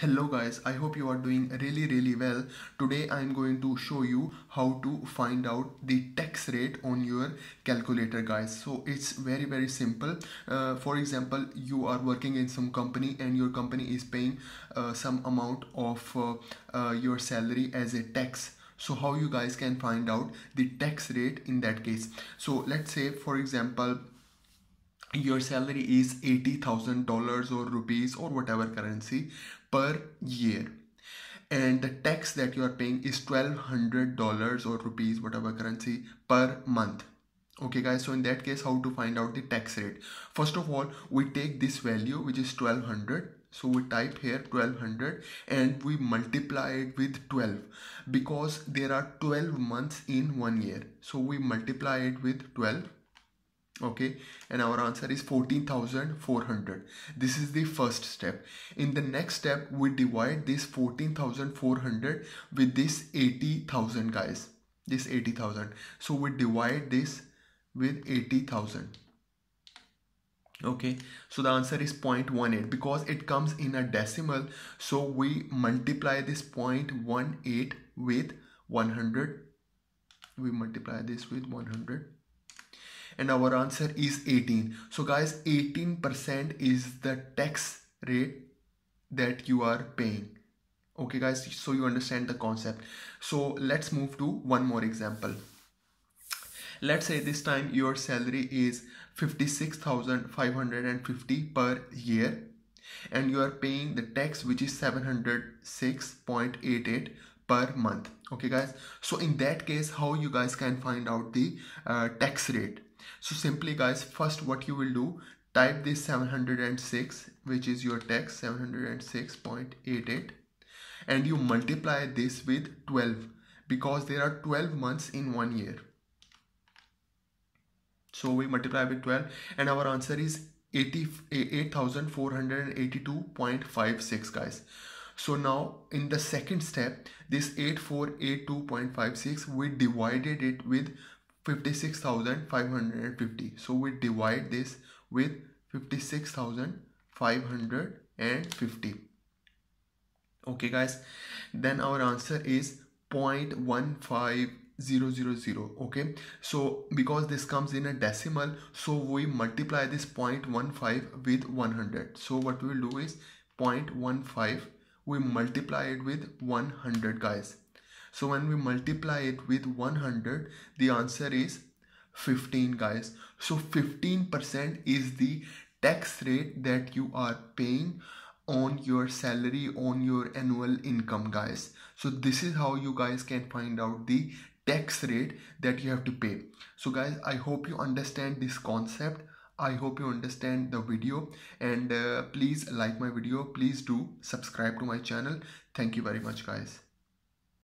Hello guys, I hope you are doing really really well. Today I am going to show you how to find out the tax rate on your calculator guys. So it's very very simple. Uh, for example, you are working in some company and your company is paying uh, some amount of uh, uh your salary as a tax so how you guys can find out the tax rate in that case so let's say for example your salary is $80,000 or rupees or whatever currency per year and the tax that you are paying is $1200 or rupees whatever currency per month okay guys so in that case how to find out the tax rate first of all we take this value which is 1200 so we type here 1200 and we multiply it with 12 because there are 12 months in one year so we multiply it with 12 okay and our answer is 14400 this is the first step in the next step we divide this 14400 with this 80000 guys this 80000 so we divide this with 80000 okay so the answer is 0.18 because it comes in a decimal so we multiply this 0.18 with 100 we multiply this with 100 and our answer is 18 so guys 18% is the tax rate that you are paying okay guys so you understand the concept so let's move to one more example let's say this time your salary is 56550 per year and you are paying the tax which is 706.88 per month okay guys so in that case how you guys can find out the uh, tax rate so simply guys first what you will do type this 706 which is your text 706.88 and you multiply this with 12 because there are 12 months in one year so we multiply with 12 and our answer is 8482.56 guys so now in the second step this 8482.56 we divided it with 56,550. So we divide this with 56,550. Okay guys, then our answer is 0.15000 okay so because this comes in a decimal so we multiply this 0.15 with 100 so what we will do is 0.15 we multiply it with 100 guys so when we multiply it with 100, the answer is 15 guys. So 15% is the tax rate that you are paying on your salary on your annual income guys so this is how you guys can find out the tax rate that you have to pay so guys i hope you understand this concept i hope you understand the video and uh, please like my video please do subscribe to my channel thank you very much guys